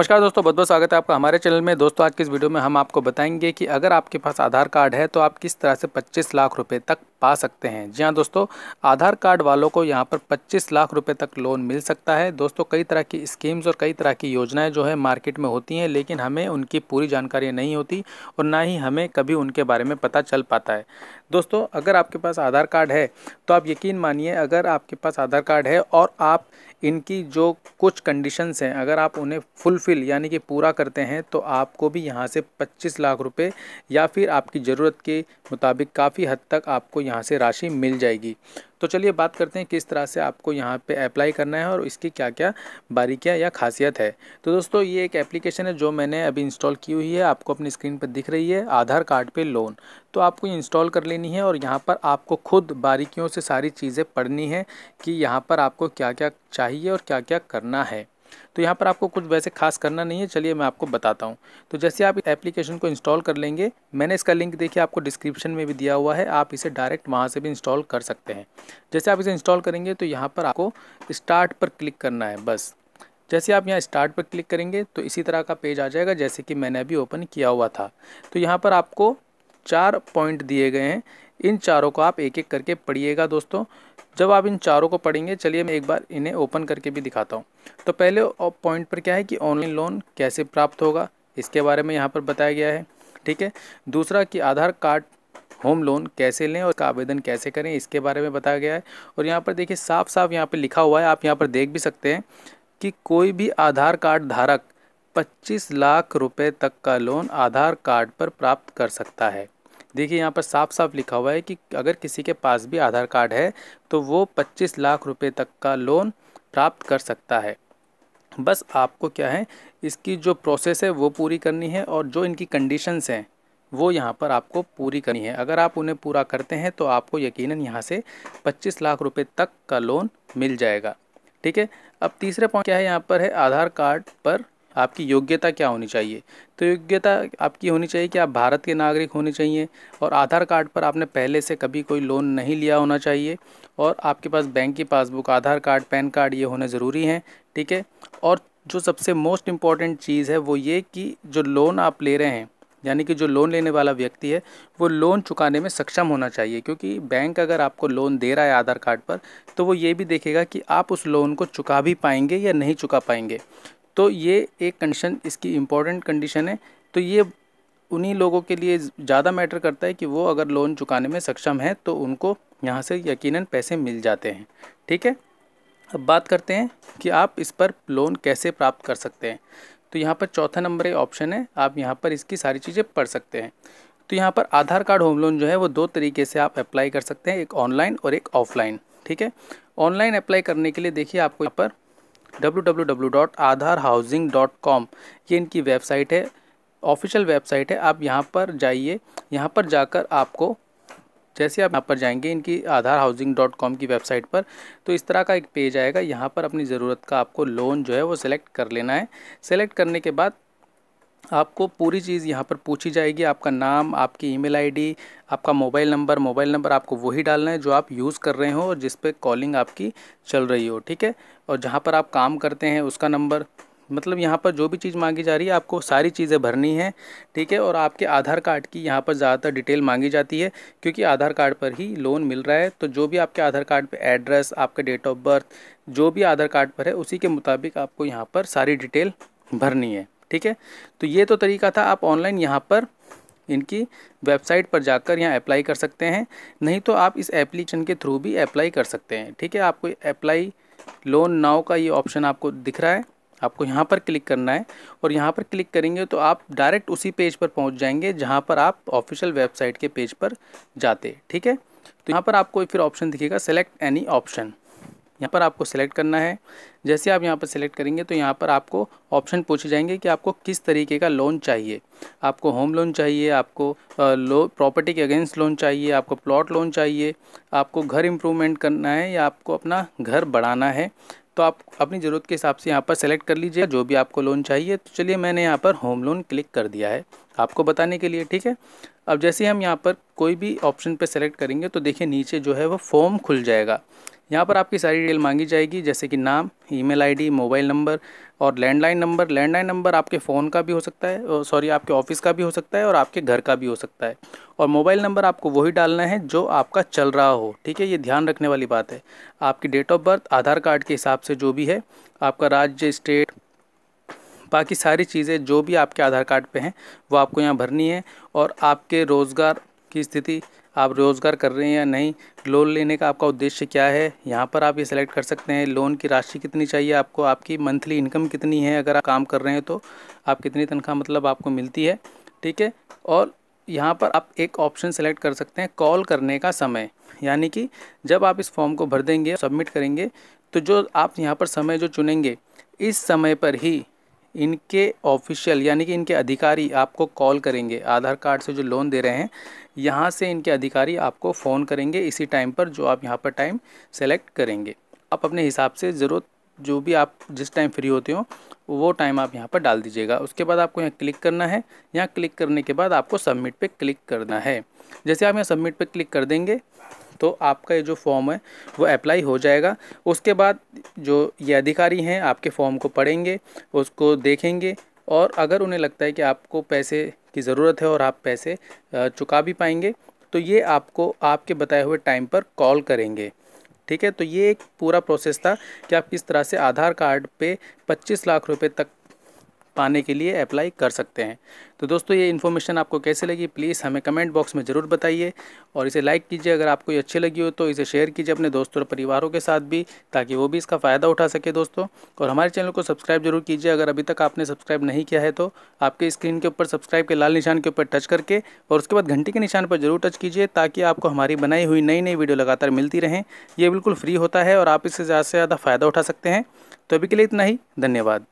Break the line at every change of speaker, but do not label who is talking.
नमस्कार दोस्तों बहुत बहुत स्वागत है आपका हमारे चैनल में दोस्तों आज के इस वीडियो में हम आपको बताएंगे कि अगर आपके पास आधार कार्ड है तो आप किस तरह से 25 लाख रुपए तक पा सकते हैं जी हाँ दोस्तों आधार कार्ड वालों को यहाँ पर 25 लाख रुपए तक लोन मिल सकता है दोस्तों कई तरह की स्कीम्स और कई तरह की योजनाएँ जो है मार्केट में होती हैं लेकिन हमें उनकी पूरी जानकारी नहीं होती और ना ही हमें कभी उनके बारे में पता चल पाता है दोस्तों अगर आपके पास आधार कार्ड है तो आप यकीन मानिए अगर आपके पास आधार कार्ड है और आप इनकी जो कुछ कंडीशंस हैं अगर आप उन्हें फुलफ़िल यानी कि पूरा करते हैं तो आपको भी यहाँ से 25 लाख रुपए या फिर आपकी ज़रूरत के मुताबिक काफ़ी हद तक आपको यहाँ से राशि मिल जाएगी तो चलिए बात करते हैं किस तरह से आपको यहाँ पे अप्लाई करना है और इसकी क्या क्या बारीकियाँ या खासियत है तो दोस्तों ये एक एप्लीकेशन है जो मैंने अभी इंस्टॉल की हुई है आपको अपनी स्क्रीन पर दिख रही है आधार कार्ड पे लोन तो आपको ये इंस्टॉल कर लेनी है और यहाँ पर आपको खुद बारीकियों से सारी चीज़ें पढ़नी है कि यहाँ पर आपको क्या क्या चाहिए और क्या क्या करना है तो यहाँ पर आपको कुछ वैसे खास करना नहीं है चलिए मैं आपको बताता हूँ तो जैसे आप एप्लीकेशन को इंस्टॉल कर लेंगे मैंने इसका लिंक देखिए आपको डिस्क्रिप्शन में भी दिया हुआ है आप इसे डायरेक्ट वहाँ से भी इंस्टॉल कर सकते हैं जैसे आप इसे इंस्टॉल करेंगे तो यहाँ पर आपको स्टार्ट पर क्लिक करना है बस जैसे आप यहाँ स्टार्ट पर क्लिक करेंगे तो इसी तरह का पेज आ जाएगा जैसे कि मैंने अभी ओपन किया हुआ था तो यहाँ पर आपको चार पॉइंट दिए गए हैं इन चारों को आप एक एक करके पढ़िएगा दोस्तों जब आप इन चारों को पढ़ेंगे चलिए मैं एक बार इन्हें ओपन करके भी दिखाता हूँ तो पहले पॉइंट पर क्या है कि ऑनलाइन लोन कैसे प्राप्त होगा इसके बारे में यहाँ पर बताया गया है ठीक है दूसरा कि आधार कार्ड होम लोन कैसे लें और आवेदन कैसे करें इसके बारे में बताया गया है और यहाँ पर देखिए साफ साफ यहाँ पर लिखा हुआ है आप यहाँ पर देख भी सकते हैं कि कोई भी आधार कार्ड धारक 25 लाख रुपए तक का लोन आधार कार्ड पर प्राप्त कर सकता है देखिए यहाँ पर साफ साफ लिखा हुआ है कि अगर किसी के पास भी आधार कार्ड है तो वो पच्चीस लाख रुपये तक का लोन प्राप्त कर सकता है बस आपको क्या है इसकी जो प्रोसेस है वो पूरी करनी है और जो इनकी कंडीशंस हैं वो यहाँ पर आपको पूरी करनी है अगर आप उन्हें पूरा करते हैं तो आपको यकीनन यहाँ से 25 लाख रुपए तक का लोन मिल जाएगा ठीक है अब तीसरे पॉइंट क्या है यहाँ पर है आधार कार्ड पर आपकी योग्यता क्या होनी चाहिए तो योग्यता आपकी होनी चाहिए कि आप भारत के नागरिक होने चाहिए और आधार कार्ड पर आपने पहले से कभी कोई लोन नहीं लिया होना चाहिए और आपके पास बैंक की passbook Aadhaar card PAN card ये होने ज़रूरी हैं ठीक है और जो सबसे मोस्ट इम्पॉर्टेंट चीज़ है वो ये कि जो लोन आप ले रहे हैं यानी कि जो लोन लेने वाला व्यक्ति है वो लोन चुकाने में सक्षम होना चाहिए क्योंकि बैंक अगर आपको लोन दे रहा है आधार कार्ड पर तो वो ये भी देखेगा कि आप उस लोन को चुका भी पाएंगे या नहीं चुका पाएंगे तो ये एक कंडीशन इसकी इम्पोर्टेंट कंडीशन है तो ये उन्हीं लोगों के लिए ज़्यादा मैटर करता है कि वो अगर लोन चुकाने में सक्षम है तो उनको यहाँ से यकीनन पैसे मिल जाते हैं ठीक है अब बात करते हैं कि आप इस पर लोन कैसे प्राप्त कर सकते हैं तो यहाँ पर चौथा नंबर ऑप्शन है आप यहाँ पर इसकी सारी चीज़ें पढ़ सकते हैं तो यहाँ पर आधार कार्ड होम लोन जो है वो दो तरीके से आप अप्लाई कर सकते हैं एक ऑनलाइन और एक ऑफलाइन ठीक है ऑनलाइन अप्लाई करने के लिए देखिए आपको यहाँ पर डब्ल्यू ये इनकी वेबसाइट है ऑफिशियल वेबसाइट है आप यहाँ पर जाइए यहाँ पर जाकर आपको जैसे आप यहाँ पर जाएंगे इनकी आधार हाउसिंग डॉट कॉम की वेबसाइट पर तो इस तरह का एक पेज आएगा यहाँ पर अपनी ज़रूरत का आपको लोन जो है वो सिलेक्ट कर लेना है सेलेक्ट करने के बाद आपको पूरी चीज़ यहाँ पर पूछी जाएगी आपका नाम आपकी ईमेल आईडी आपका मोबाइल नंबर मोबाइल नंबर आपको वही डालना है जो आप यूज़ कर रहे हो और जिस पे कॉलिंग आपकी चल रही हो ठीक है और जहाँ पर आप काम करते हैं उसका नंबर मतलब यहाँ पर जो भी चीज़ मांगी जा रही है आपको सारी चीज़ें भरनी है ठीक है और आपके आधार कार्ड की यहाँ पर ज़्यादातर डिटेल मांगी जाती है क्योंकि आधार कार्ड पर ही लोन मिल रहा है तो जो भी आपके आधार कार्ड पर एड्रेस आपके डेट ऑफ बर्थ जो भी आधार कार्ड पर है उसी के मुताबिक आपको यहाँ पर सारी डिटेल भरनी है ठीक है तो ये तो तरीका था आप ऑनलाइन यहाँ पर इनकी वेबसाइट पर जाकर यहाँ अप्लाई कर सकते हैं नहीं तो आप इस एप्लीकेशन के थ्रू भी अप्लाई कर सकते हैं ठीक है आपको अप्लाई लोन नाव का ये ऑप्शन आपको दिख रहा है आपको यहाँ पर क्लिक करना है और यहाँ पर क्लिक करेंगे तो आप डायरेक्ट उसी पेज पर पहुँच जाएंगे जहाँ पर आप ऑफिशियल वेबसाइट के पेज पर जाते ठीक है तो यहाँ पर आपको फिर ऑप्शन दिखेगा सेलेक्ट एनी ऑप्शन यहाँ पर आपको सेलेक्ट करना है जैसे आप यहाँ पर सिलेक्ट करेंगे तो यहाँ पर आपको ऑप्शन पूछे जाएंगे कि आपको किस तरीके का लोन चाहिए आपको होम लोन चाहिए आपको लो प्रॉपर्टी के अगेंस्ट लोन चाहिए आपको प्लॉट लोन चाहिए आपको घर इम्प्रूवमेंट करना है या आपको अपना घर बढ़ाना है तो आप अपनी ज़रूरत के हिसाब से यहाँ पर सेलेक्ट कर लीजिए जो भी आपको लोन चाहिए तो चलिए मैंने यहाँ पर होम लोन क्लिक कर दिया है आपको बताने के लिए ठीक है अब जैसे हम यहाँ पर कोई भी ऑप्शन पर सेलेक्ट करेंगे तो देखिए नीचे जो है वो फॉर्म खुल जाएगा यहाँ पर आपकी सारी डिटेल मांगी जाएगी जैसे कि नाम ईमेल आईडी, मोबाइल नंबर और लैंडलाइन नंबर लैंडलाइन नंबर आपके फ़ोन का भी हो सकता है सॉरी आपके ऑफिस का भी हो सकता है और आपके घर का भी हो सकता है और मोबाइल नंबर आपको वही डालना है जो आपका चल रहा हो ठीक है ये ध्यान रखने वाली बात है आपकी date of birth Aadhaar card के हिसाब से जो भी है आपका राज्य स्टेट बाकी सारी चीज़ें जो भी आपके आधार कार्ड पे हैं वो आपको यहाँ भरनी है और आपके रोज़गार की स्थिति आप रोज़गार कर रहे हैं या नहीं लोन लेने का आपका उद्देश्य क्या है यहाँ पर आप ये सिलेक्ट कर सकते हैं लोन की राशि कितनी चाहिए आपको आपकी मंथली इनकम कितनी है अगर आप काम कर रहे हैं तो आप कितनी तनख्वाह मतलब आपको मिलती है ठीक है और यहाँ पर आप एक ऑप्शन सेलेक्ट कर सकते हैं कॉल करने का समय यानी कि जब आप इस फॉर्म को भर देंगे सबमिट करेंगे तो जो आप यहाँ पर समय जो चुनेंगे इस समय पर ही इनके ऑफिशियल यानी कि इनके अधिकारी आपको कॉल करेंगे आधार कार्ड से जो लोन दे रहे हैं यहाँ से इनके अधिकारी आपको फ़ोन करेंगे इसी टाइम पर जो आप यहाँ पर टाइम सेलेक्ट करेंगे आप अपने हिसाब से ज़रूरत जो भी आप जिस टाइम फ्री होते हो वो टाइम आप यहाँ पर डाल दीजिएगा उसके बाद आपको यहाँ क्लिक करना है यहाँ क्लिक करने के बाद आपको सबमिट पर क्लिक करना है जैसे आप यहाँ सबमिट पर क्लिक कर देंगे तो आपका ये जो फॉर्म है वो अप्लाई हो जाएगा उसके बाद जो ये अधिकारी हैं आपके फॉर्म को पढ़ेंगे उसको देखेंगे और अगर उन्हें लगता है कि आपको पैसे की ज़रूरत है और आप पैसे चुका भी पाएंगे तो ये आपको आपके बताए हुए टाइम पर कॉल करेंगे ठीक है तो ये एक पूरा प्रोसेस था कि आप किस तरह से आधार कार्ड पे 25 लाख रुपए तक पाने के लिए अप्लाई कर सकते हैं तो दोस्तों ये इन्फॉर्मेशन आपको कैसे लगी प्लीज़ हमें कमेंट बॉक्स में ज़रूर बताइए और इसे लाइक कीजिए अगर आपको ये अच्छी लगी हो तो इसे शेयर कीजिए अपने दोस्तों और परिवारों के साथ भी ताकि वो भी इसका फ़ायदा उठा सके दोस्तों और हमारे चैनल को सब्सक्राइब जरूर कीजिए अगर अभी तक आपने सब्सक्राइब नहीं किया है तो आपके स्क्रीन के ऊपर सब्सक्राइब के लाल निशान के ऊपर टच करके और उसके बाद घंटी के निशान पर जरूर टच कीजिए ताकि आपको हमारी बनाई हुई नई नई वीडियो लगातार मिलती रहें ये बिल्कुल फ्री होता है और आप इससे ज़्यादा से ज़्यादा फ़ायदा उठा सकते हैं तो अभी के लिए इतना ही धन्यवाद